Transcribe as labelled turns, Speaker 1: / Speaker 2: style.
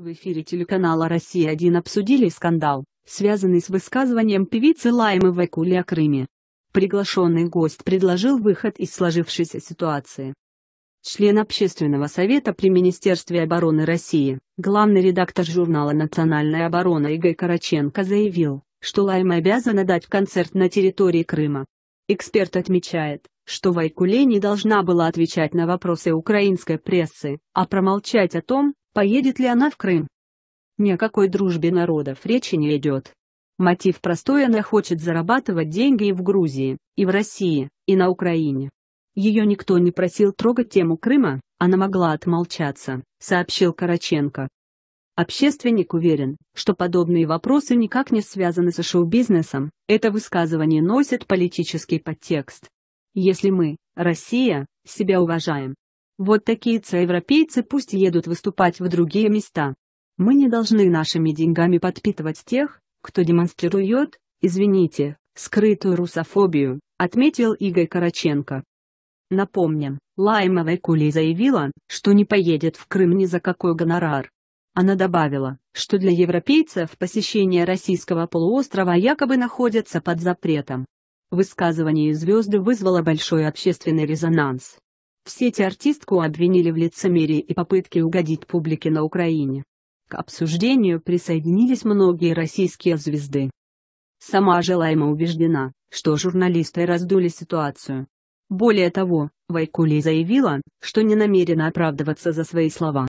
Speaker 1: В эфире телеканала «Россия-1» обсудили скандал, связанный с высказыванием певицы Лаймы Векули о Крыме. Приглашенный гость предложил выход из сложившейся ситуации. Член Общественного совета при Министерстве обороны России, главный редактор журнала «Национальная оборона» Игорь Караченко заявил, что Лайма обязана дать концерт на территории Крыма. Эксперт отмечает, что Вайкуле не должна была отвечать на вопросы украинской прессы, а промолчать о том, Поедет ли она в Крым? Ни о какой дружбе народов речи не идет. Мотив простой она хочет зарабатывать деньги и в Грузии, и в России, и на Украине. Ее никто не просил трогать тему Крыма, она могла отмолчаться, сообщил Караченко. Общественник уверен, что подобные вопросы никак не связаны со шоу-бизнесом, это высказывание носит политический подтекст. Если мы, Россия, себя уважаем, вот такие европейцы пусть едут выступать в другие места. Мы не должны нашими деньгами подпитывать тех, кто демонстрирует, извините, скрытую русофобию, отметил Игорь Караченко. Напомним, Лаймова Кули заявила, что не поедет в Крым ни за какой гонорар. Она добавила, что для европейцев посещение российского полуострова якобы находится под запретом. Высказывание звезды вызвало большой общественный резонанс. В сети артистку обвинили в лицемерии и попытке угодить публике на Украине. К обсуждению присоединились многие российские звезды. Сама желаемо убеждена, что журналисты раздули ситуацию. Более того, Вайкули заявила, что не намерена оправдываться за свои слова.